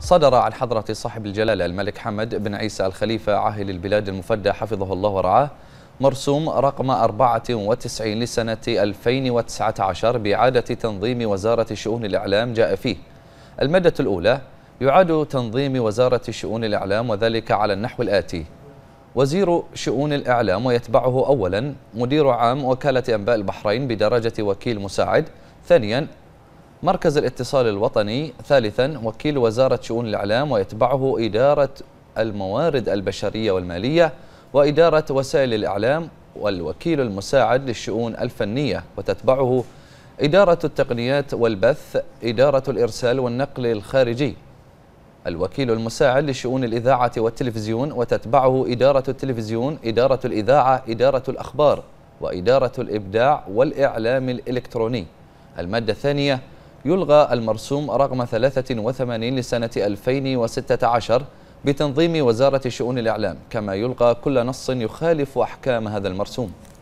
صدر عن حضرة صاحب الجلالة الملك حمد بن عيسى الخليفة عاهل البلاد المفدى حفظه الله ورعاه مرسوم رقم 94 لسنة 2019 بإعادة تنظيم وزارة شؤون الإعلام جاء فيه المادة الأولى يعاد تنظيم وزارة شؤون الإعلام وذلك على النحو الآتي وزير شؤون الإعلام ويتبعه أولا مدير عام وكالة أنباء البحرين بدرجة وكيل مساعد ثانيا مركز الاتصال الوطني ثالثا وكيل وزارة شؤون الإعلام ويتبعه إدارة الموارد البشرية والمالية وإدارة وسائل الإعلام والوكيل المساعد للشؤون الفنية وتتبعه إدارة التقنيات والبث إدارة الإرسال والنقل الخارجي الوكيل المساعد لشؤون الإذاعة والتلفزيون وتتبعه إدارة التلفزيون إدارة الإذاعة إدارة الأخبار وإدارة الإبداع والإعلام الإلكتروني المادة الثانية يلغى المرسوم رقم 83 لسنة 2016 بتنظيم وزارة شؤون الإعلام كما يلغى كل نص يخالف أحكام هذا المرسوم